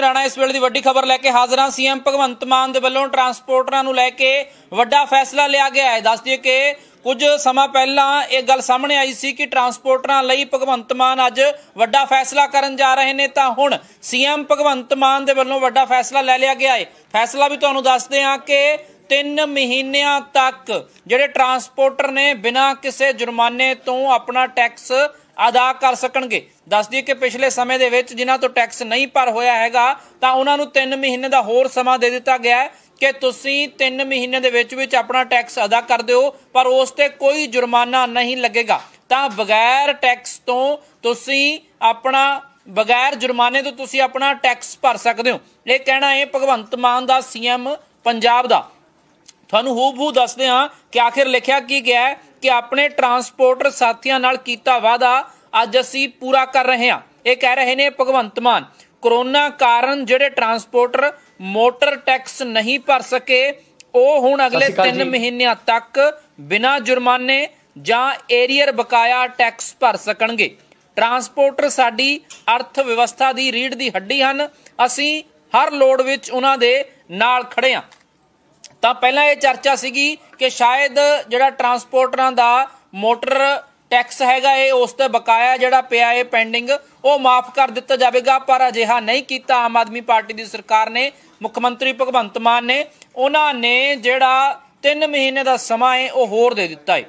ਰਾਣਾ ਇਸ ਵੇਲੇ ਦੀ ਵੱਡੀ ਖਬਰ ਲੈ ਕੇ ਹਾਜ਼ਰਾਂ ਸੀਐਮ ਭਗਵੰਤ ਮਾਨ ਦੇ ਵੱਲੋਂ ਟਰਾਂਸਪੋਰਟਰਾਂ ਨੂੰ ਲੈ ਕੇ ਵੱਡਾ ਫੈਸਲਾ ਲਿਆ ਗਿਆ ਹੈ ਦੱਸ ਦਈਏ ਕਿ ਕੁਝ ਸਮਾਂ ਪਹਿਲਾਂ ਇਹ ਗੱਲ ਸਾਹਮਣੇ ਆਈ ਸੀ ਕਿ ਟਰਾਂਸਪੋਰਟਰਾਂ ਲਈ ਭਗਵੰਤ ਮਾਨ ਅੱਜ ਵੱਡਾ ਫੈਸਲਾ ਕਰਨ ਜਾ ਰਹੇ ਨੇ ਤਾਂ ਹੁਣ ਸੀਐਮ ਭਗਵੰਤ ਮਾਨ ਦੇ ਵੱਲੋਂ ਵੱਡਾ ਫੈਸਲਾ ਲੈ ਲਿਆ ਗਿਆ ਹੈ ਫੈਸਲਾ ਵੀ ਤੁਹਾਨੂੰ ਦੱਸਦੇ ਹਾਂ ਕਿ 3 ਮਹੀਨਿਆਂ ਤੱਕ ਜਿਹੜੇ ਟਰਾਂਸਪੋਰਟਰ ਨੇ ਬਿਨਾਂ ਕਿਸੇ ਜੁਰਮਾਨੇ ਤੋਂ ਆਪਣਾ ਟੈਕਸ ਅਦਾ ਕਰ ਸਕਣਗੇ ਦੱਸਦੀ ਕਿ ਪਿਛਲੇ ਸਮੇਂ ਦੇ ਵਿੱਚ ਜਿਨ੍ਹਾਂ ਤੋਂ ਟੈਕਸ ਨਹੀਂ ਭਰ ਹੋਇਆ ਹੈਗਾ ਤਾਂ ਉਹਨਾਂ ਨੂੰ 3 ਮਹੀਨੇ ਦਾ ਹੋਰ ਸਮਾਂ ਦੇ ਦਿੱਤਾ ਗਿਆ ਹੈ ਕਿ ਤੁਸੀਂ 3 ਮਹੀਨੇ ਦੇ ਵਿੱਚ ਵਿੱਚ ਆਪਣਾ ਟੈਕਸ ਅਦਾ ਕਰ ਦਿਓ ਪਰ ਉਸ ਤੇ ਕੋਈ ਜੁਰਮਾਨਾ ਨਹੀਂ ਲੱਗੇਗਾ ਤਾਂ ਬਗੈਰ ਟੈਕਸ ਤੋਂ ਤੁਸੀਂ ਆਪਣਾ ਬਗੈਰ ਜੁਰਮਾਨੇ ਤੋਂ ਤੁਸੀਂ ਆਪਣਾ ਟੈਕਸ ਭਰ ਸਕਦੇ ਹੋ ਇਹ ਕਹਿਣਾ ਹੈ ਭਗਵੰਤ ਮਾਨ ਦਾ ਸੀਐਮ ਪੰਜਾਬ ਦਾ ਤੁਹਾਨੂੰ ਹੂ ਬੂ ਦੱਸਦੇ ਹਾਂ ਕਿ ਆਖਿਰ ਲਿਖਿਆ ਕੀ ਗਿਆ ਹੈ ਕਿ ਆਪਣੇ ਟਰਾਂਸਪੋਰਟਰ ਸਾਥੀਆਂ ਨਾਲ ਕੀਤਾ ਵਾਅਦਾ ਅੱਜ ਅਸੀਂ ਪੂਰਾ ਕਰ ਰਹੇ ਹਾਂ ਇਹ ਕਹਿ ਰਹੇ ਨੇ ਭਗਵੰਤ ਮਾਨ ਕਰੋਨਾ ਕਾਰਨ ਜਿਹੜੇ ਟਰਾਂਸਪੋਰਟਰ ਮੋਟਰ ਟੈਕਸ ਨਹੀਂ ਭਰ ਸਕੇ ਉਹ ਹੁਣ ਅਗਲੇ 3 ਮਹੀਨਿਆਂ ਤੱਕ ਬਿਨਾਂ ਜੁਰਮਾਨੇ ਜਾਂ ਏਰੀਅਰ ਬਕਾਇਆ ਟੈਕਸ ਭਰ ਸਕਣਗੇ ਟਰਾਂਸਪੋਰਟਰ ਸਾਡੀ ਅਰਥ ਵਿਵਸਥਾ ਦੀ ਰੀੜ ਦੀ ਹੱਡੀ ਹਨ ਅਸੀਂ ਹਰ ਲੋਡ ਵਿੱਚ ਉਹਨਾਂ ਦੇ ਨਾਲ ਖੜੇ ਹਾਂ ਤਾਂ ਪਹਿਲਾਂ ਇਹ ਚਰਚਾ ਸੀਗੀ ਕਿ ਸ਼ਾਇਦ ਜਿਹੜਾ ਟਰਾਂਸਪੋਰਟਰਾਂ ਦਾ ਮੋਟਰ ਟੈਕਸ ਹੈਗਾ ਇਹ ਉਸ ਤੇ ਬਕਾਇਆ ਜਿਹੜਾ ਪਿਆ ਇਹ ਪੈਂਡਿੰਗ ਉਹ ਮਾਫ ਕਰ ਦਿੱਤਾ ਜਾਵੇਗਾ ਪਰ ਅਜਿਹਾ ਨਹੀਂ ਕੀਤਾ ਆਮ ਆਦਮੀ ਪਾਰਟੀ ਦੀ ਸਰਕਾਰ ਨੇ ਮੁੱਖ ਮੰਤਰੀ ਭਗਵੰਤ ਮਾਨ ਨੇ ਉਹਨਾਂ ਨੇ ਜਿਹੜਾ 3 ਮਹੀਨੇ ਦਾ ਸਮਾਂ ਹੈ ਉਹ ਹੋਰ ਦੇ ਦਿੱਤਾ ਹੈ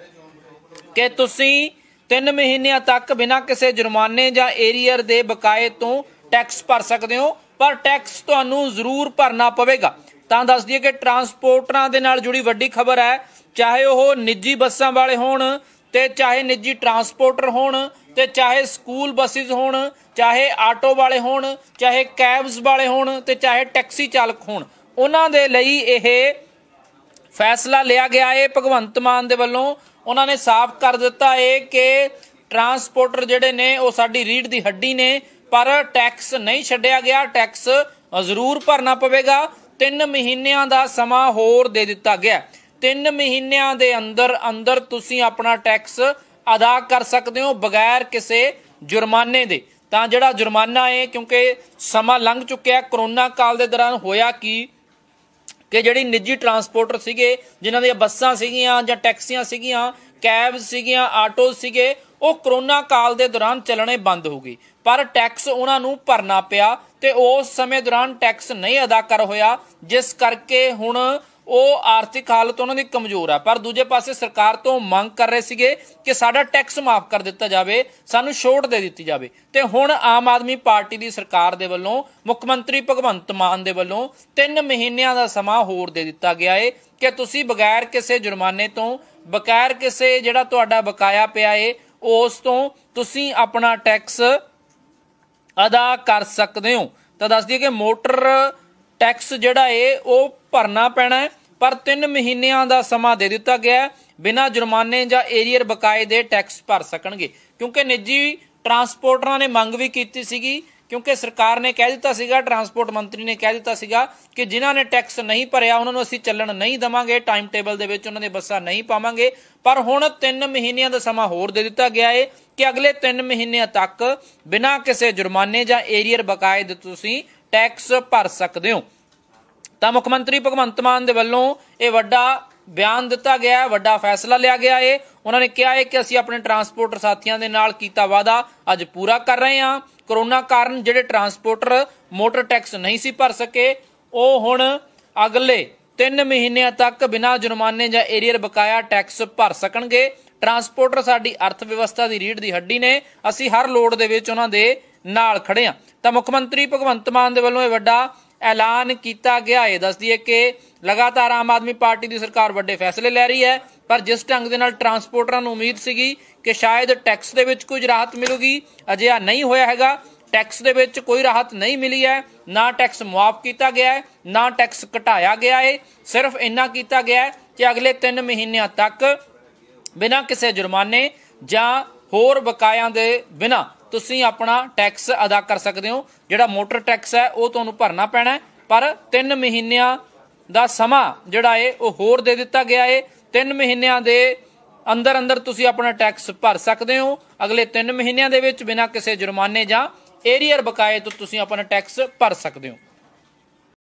ਕਿ ਤੁਸੀਂ 3 ਮਹੀਨਿਆਂ ਤੱਕ ਬਿਨਾਂ ਕਿਸੇ ਜੁਰਮਾਨੇ ਜਾਂ ਏਰੀਅਰ ਦੇ ਬਕਾਏ ਤੋਂ ਟੈਕਸ ਭਰ ਸਕਦੇ ਹੋ ਪਰ ਟੈਕਸ ਤੁਹਾਨੂੰ ਜ਼ਰੂਰ ਭਰਨਾ ਪਵੇਗਾ ਤਾਂ ਦੱਸ ਦਈਏ ਕਿ ਟਰਾਂਸਪੋਰਟਰਾਂ ਦੇ ਨਾਲ ਜੁੜੀ ਵੱਡੀ ਖਬਰ ਹੈ ਚਾਹੇ ਉਹ ਨਿੱਜੀ ਬੱਸਾਂ ਵਾਲੇ ਹੋਣ ਤੇ ਚਾਹੇ ਨਿੱਜੀ ਟਰਾਂਸਪੋਰਟਰ ਹੋਣ ਤੇ ਚਾਹੇ ਸਕੂਲ ਬੱਸਿਸ ਹੋਣ ਚਾਹੇ ਆਟੋ ਵਾਲੇ ਹੋਣ ਚਾਹੇ ਕੈਬਸ ਵਾਲੇ ਹੋਣ ਤੇ ਚਾਹੇ ਟੈਕਸੀ ਚਾਲਕ ਹੋਣ ਉਹਨਾਂ ਦੇ ਲਈ ਇਹ ਫੈਸਲਾ ਲਿਆ ਗਿਆ ਹੈ ਭਗਵੰਤ ਮਾਨ ਦੇ ਵੱਲੋਂ ਉਹਨਾਂ ਨੇ ਸਾਫ਼ ਕਰ ਦਿੱਤਾ ਹੈ ਕਿ ਟਰਾਂਸਪੋਰਟਰ ਜਿਹੜੇ ਨੇ ਉਹ ਸਾਡੀ ਰੀੜ ਦੀ ਹੱਡੀ ਨੇ ਪਰ ਟੈਕਸ ਨਹੀਂ ਛੱਡਿਆ ਗਿਆ ਟੈਕਸ ਜ਼ਰੂਰ ਭਰਨਾ ਪਵੇਗਾ 3 ਮਹੀਨਿਆਂ ਦਾ ਸਮਾਂ ਹੋਰ ਦੇ ਦਿੱਤਾ ਗਿਆ 3 ਮਹੀਨਿਆਂ ਦੇ ਅੰਦਰ ਅੰਦਰ ਤੁਸੀਂ ਆਪਣਾ ਟੈਕਸ ਅਦਾ ਕਰ ਸਕਦੇ ਹੋ ਬਗੈਰ ਕਿਸੇ ਜੁਰਮਾਨੇ ਦੇ ਤਾਂ ਜਿਹੜਾ ਜੁਰਮਾਨਾ ਹੈ ਕਿਉਂਕਿ ਸਮਾਂ ਲੰਘ ਚੁੱਕਿਆ ਕਰੋਨਾ ਕਾਲ ਦੇ ਦੌਰਾਨ ਹੋਇਆ ਕੀ ਕਿ ਜਿਹੜੀ ਨਿੱਜੀ ਟਰਾਂਸਪੋਰਟਰ ਸੀਗੇ ਜਿਨ੍ਹਾਂ ਦੀਆਂ ਬੱਸਾਂ ਸੀਗੀਆਂ ਜਾਂ ਟੈਕਸੀਆਂ ਸੀਗੀਆਂ ਕੈਬਸ ਸੀਗੀਆਂ ਆਟੋ ਸੀਗੇ ਉਹ ਕਰੋਨਾ ਕਾਲ ਦੇ ਦੌਰਾਨ ਚੱਲਣੇ ਬੰਦ ਹੋ ਗਏ ਪਰ ਟੈਕਸ ਉਹਨਾਂ ਨੂੰ ਭਰਨਾ ਪਿਆ ਤੇ ਉਸ ਸਮੇਂ ਦੌਰਾਨ ਟੈਕਸ ਨਹੀਂ ਅਦਾ ਕਰ ਹੋਇਆ ਜਿਸ ਕਰਕੇ ਹੁਣ ਉਹ ਆਰਥਿਕ ਹਾਲਤ ਉਹਨਾਂ ਦੀ ਕਮਜ਼ੋਰ ਆ ਪਰ ਦੂਜੇ ਪਾਸੇ ਸਰਕਾਰ ਤੋਂ ਮੰਗ ਕਰ ਰਹੇ ਸੀਗੇ ਕਿ ਸਾਡਾ ਟੈਕਸ ਮਾਫ ਕਰ ਦਿੱਤਾ ਜਾਵੇ ਸਾਨੂੰ ਛੋਟ ਦੇ ਦਿੱਤੀ ਜਾਵੇ ਤੇ ਹੁਣ ਆਮ ਆਦਮੀ ਪਾਰਟੀ ਦੀ ਸਰਕਾਰ ਦੇ ਵੱਲੋਂ ਮੁੱਖ ਮੰਤਰੀ ਭਗਵੰਤ ਮਾਨ ਦੇ ਵੱਲੋਂ 3 ਮਹੀਨਿਆਂ ਦਾ ਸਮਾਂ ਹੋਰ ਦੇ ਦਿੱਤਾ ਗਿਆ ਏ ਕਿ ਤੁਸੀਂ ਬਗੈਰ ਕਿਸੇ ਜੁਰਮਾਨੇ ਤੋਂ ਬਗੈਰ ਕਿਸੇ ਜਿਹੜਾ ਤੁਹਾਡਾ ਬਕਾਇਆ ਪਿਆ ਏ ਉਸ ਤੋਂ ਤੁਸੀਂ ਆਪਣਾ ਟੈਕਸ ਅਦਾ ਕਰ ਸਕਦੇ ਹੋ ਤਾਂ ਦੱਸ ਦਈਏ ਕਿ ਮੋਟਰ ਟੈਕਸ ਜਿਹੜਾ ਏ ਉਹ ਭਰਨਾ ਪੈਣਾ ਪਰ 3 ਮਹੀਨਿਆਂ ਦਾ ਸਮਾਂ ਦੇ ਦਿੱਤਾ ਗਿਆ ਬਿਨਾਂ ਜੁਰਮਾਨੇ ਜਾਂ ਏਰੀਅਰ ਬਕਾਏ ਦੇ ਟੈਕਸ ਭਰ ਸਕਣਗੇ ਕਿਉਂਕਿ ਨਿੱਜੀ ਟਰਾਂਸਪੋਰਟਰਾਂ ਨੇ ਮੰਗ ਵੀ ਕੀਤੀ ਸੀਗੀ ਕਿਉਂਕਿ ਸਰਕਾਰ ਨੇ ਕਹਿ ਦਿੱਤਾ ਸੀਗਾ ਟਰਾਂਸਪੋਰਟ ਮੰਤਰੀ ਨੇ ਕਹਿ ਦਿੱਤਾ ਸੀਗਾ ਕਿ ਜਿਨ੍ਹਾਂ ਨੇ ਟੈਕਸ ਨਹੀਂ ਭਰਿਆ ਉਹਨਾਂ ਨੂੰ ਅਸੀਂ ਚੱਲਣ ਨਹੀਂ ਦਵਾਂਗੇ ਟਾਈਮ ਟੇਬਲ ਦੇ ਵਿੱਚ ਉਹਨਾਂ ਦੇ ਬੱਸਾਂ ਨਹੀਂ ਪਾਵਾਂਗੇ ਪਰ ਹੁਣ 3 ਮਹੀਨਿਆਂ ਦਾ ਸਮਾਂ ਹੋਰ ਦੇ ਦਿੱਤਾ ਗਿਆ ਹੈ ਕਿ ਅਗਲੇ 3 ਮਹੀਨਿਆਂ ਤੱਕ ਬਿਨਾਂ ਕਿਸੇ ਜੁਰਮਾਨੇ ਜਾਂ ਏਰੀਅਰ ਬਕਾਇਦ ਤੁਸੀਂ ਟੈਕਸ ਭਰ ਸਕਦੇ ਹੋ ਤਾਂ ਮੁੱਖ ਮੰਤਰੀ ਭਗਵੰਤ ਮਾਨ ਦੇ ਵੱਲੋਂ ਇਹ ਵੱਡਾ ਬਿਆਨ ਦਿੱਤਾ ਗਿਆ ਹੈ ਵੱਡਾ ਫੈਸਲਾ ਲਿਆ ਗਿਆ ਏ ਉਹਨਾਂ ਨੇ ਕਿਹਾ ਹੈ ਕਿ ਅਸੀਂ ਆਪਣੇ ਟਰਾਂਸਪੋਰਟਰ ਸਾਥੀਆਂ ਦੇ ਨਾਲ ਕੀਤਾ ਵਾਅਦਾ ਅੱਜ ਪੂਰਾ ਕਰ ਰਹੇ ਹਾਂ ਕਰੋਨਾ ਕਾਰਨ ਜਿਹੜੇ ਟਰਾਂਸਪੋਰਟਰ ਮੋਟਰ ਟੈਕਸ ਨਹੀਂ ਸੀ ਭਰ ਸਕੇ ਉਹ ਹੁਣ ਅਗਲੇ 3 ਮਹੀਨਿਆਂ ਤੱਕ ਬਿਨਾਂ ਜੁਰਮਾਨੇ ਜਾਂ ਏਰੀਅਰ ਬਕਾਇਆ ਟੈਕਸ ਭਰ ਸਕਣਗੇ ਟਰਾਂਸਪੋਰਟਰ ਸਾਡੀ ਅਰਥ ਵਿਵਸਥਾ ਦੀ ਰੀੜ ਦੀ ਹੱਡੀ ਨੇ ਅਸੀਂ ਹਰ ਲੋੜ ਦੇ ਵਿੱਚ ਉਹਨਾਂ ਦੇ ਨਾਲ ਖੜੇ ਆ ਤਾਂ ਮੁੱਖ ਮੰਤਰੀ ਭਗਵੰਤ ਮਾਨ ਦੇ ਵੱਲੋਂ ਇਹ ਵੱਡਾ ਐਲਾਨ ਕੀਤਾ ਗਿਆ ਹੈ ਦੱਸਦੀ ਹੈ ਕਿ ਲਗਾਤਾਰ ਆਮ ਆਦਮੀ ਪਾਰਟੀ ਦੀ ਸਰਕਾਰ ਵੱਡੇ ਫੈਸਲੇ ਲੈ ਰਹੀ ਹੈ ਪਰ ਜਿਸ ਢੰਗ ਦੇ ਨਾਲ ਟਰਾਂਸਪੋਰਟਰਾਂ ਨੂੰ ਉਮੀਦ ਸੀਗੀ ਕਿ ਸ਼ਾਇਦ ਟੈਕਸ ਦੇ ਵਿੱਚ ਕੁਝ ਰਾਹਤ ਮਿਲੂਗੀ ਅਜਿਹਾ ਨਹੀਂ ਹੋਇਆ ਹੈਗਾ ਟੈਕਸ ਦੇ ਵਿੱਚ ਕੋਈ ਰਾਹਤ ਨਹੀਂ ਮਿਲੀ ਹੈ ਨਾ ਟੈਕਸ ਮਾਫ ਕੀਤਾ ਗਿਆ ਹੈ ਨਾ ਟੈਕਸ ਘਟਾਇਆ ਗਿਆ ਹੈ ਸਿਰਫ ਇੰਨਾ ਕੀਤਾ ਗਿਆ ਹੈ ਕਿ ਅਗਲੇ 3 ਮਹੀਨਿਆਂ ਤੱਕ ਬਿਨਾਂ ਕਿਸੇ ਜੁਰਮਾਨੇ ਜਾਂ ਹੋਰ ਬਕਾਇਆਂ ਦੇ ਬਿਨਾਂ ਤੁਸੀਂ ਆਪਣਾ ਟੈਕਸ ਅਦਾ ਕਰ ਸਕਦੇ ਹੋ ਜਿਹੜਾ ਮੋਟਰ ਟੈਕਸ ਹੈ ਉਹ ਤੁਹਾਨੂੰ ਭਰਨਾ ਪੈਣਾ ਪਰ 3 ਮਹੀਨਿਆਂ ਦਾ ਸਮਾਂ ਜਿਹੜਾ ਏ ਉਹ ਹੋਰ ਦੇ ਦਿੱਤਾ ਗਿਆ ਏ 3 ਮਹੀਨਿਆਂ ਦੇ ਅੰਦਰ ਅੰਦਰ ਤੁਸੀਂ ਆਪਣਾ ਟੈਕਸ ਭਰ ਸਕਦੇ ਹੋ ਅਗਲੇ 3 ਮਹੀਨਿਆਂ ਦੇ ਵਿੱਚ ਬਿਨਾਂ ਕਿਸੇ ਜੁਰਮਾਨੇ ਜਾਂ ਏਰੀਅਰ ਬਕਾਏ ਤੋਂ ਤੁਸੀਂ ਆਪਣਾ ਟੈਕਸ ਭਰ ਸਕਦੇ ਹੋ